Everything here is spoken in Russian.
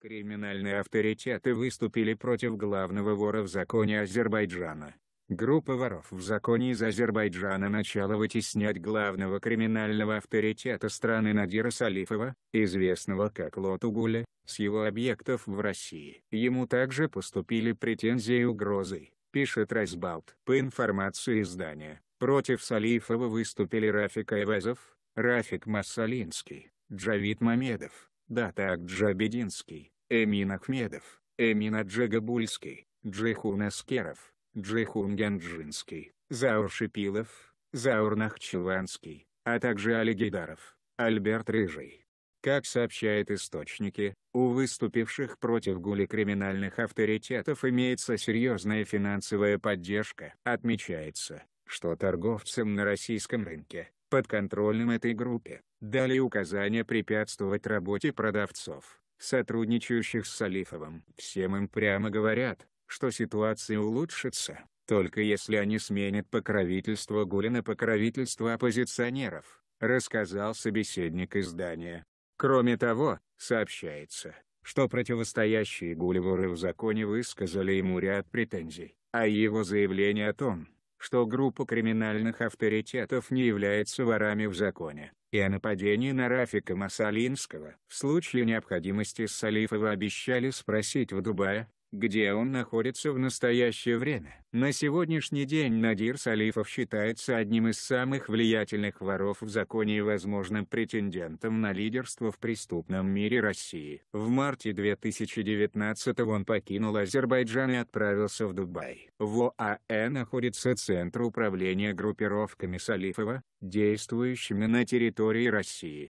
Криминальные авторитеты выступили против главного вора в законе Азербайджана. Группа воров в законе из Азербайджана начала вытеснять главного криминального авторитета страны Надира Салифова, известного как Лотугуля, с его объектов в России. Ему также поступили претензии и угрозы, пишет Райсбалт. По информации издания, против Салифова выступили Рафик Айвазов, Рафик Массалинский, Джавид Мамедов, Датак Джабединский, Эмин Ахмедов, Эмин Джагабульский, Джихун Аскеров, Джихун Ганджинский, Заур Шипилов, Заур Нахчеванский, а также Али Гейдаров, Альберт Рыжий. Как сообщают источники, у выступивших против Гули криминальных авторитетов имеется серьезная финансовая поддержка. Отмечается, что торговцам на российском рынке, подконтрольным этой группе, дали указание препятствовать работе продавцов, сотрудничающих с Салифовым. Всем им прямо говорят, что ситуация улучшится, только если они сменят покровительство Гуля на покровительство оппозиционеров, рассказал собеседник издания. Кроме того, сообщается, что противостоящие Гулевуры в законе высказали ему ряд претензий, а его заявление о том, что группа криминальных авторитетов не является ворами в законе, и о нападении на Рафика Масалинского в случае необходимости Салифова обещали спросить в Дубае, где он находится в настоящее время. На сегодняшний день Надир Салифов считается одним из самых влиятельных воров в законе и возможным претендентом на лидерство в преступном мире России. В марте 2019 он покинул Азербайджан и отправился в Дубай. В ОАЭ находится Центр управления группировками Салифова, действующими на территории России.